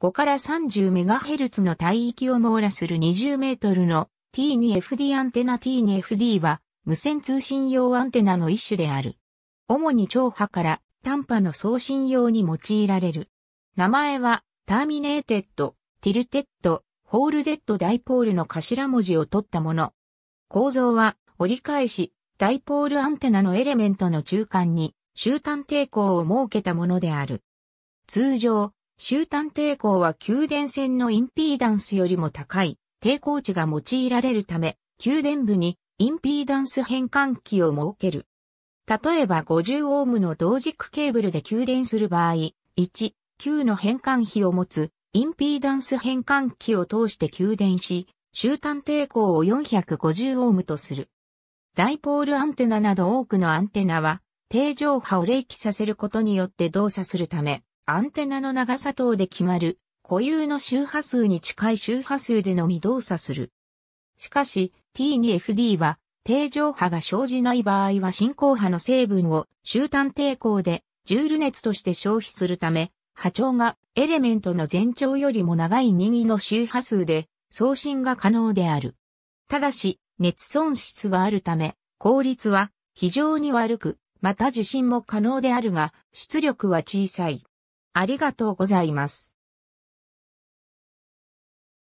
5から3 0ヘルツの帯域を網羅する20メートルの T2FD アンテナ T2FD は無線通信用アンテナの一種である。主に超波から短波の送信用に用いられる。名前はターミネーテッド、ティルテッド、ホールデッドダイポールの頭文字を取ったもの。構造は折り返し、ダイポールアンテナのエレメントの中間に終端抵抗を設けたものである。通常、終端抵抗は給電線のインピーダンスよりも高い抵抗値が用いられるため、給電部にインピーダンス変換器を設ける。例えば50オームの同軸ケーブルで給電する場合、1、9の変換比を持つインピーダンス変換器を通して給電し、終端抵抗を450オームとする。ダイポールアンテナなど多くのアンテナは、定常波を冷気させることによって動作するため、アンテナの長さ等で決まる、固有の周波数に近い周波数でのみ動作する。しかし、T2FD は、定常波が生じない場合は進行波の成分を終端抵抗でジュール熱として消費するため、波長がエレメントの全長よりも長い任意の周波数で送信が可能である。ただし、熱損失があるため、効率は非常に悪く、また受信も可能であるが、出力は小さい。ありがとうございます。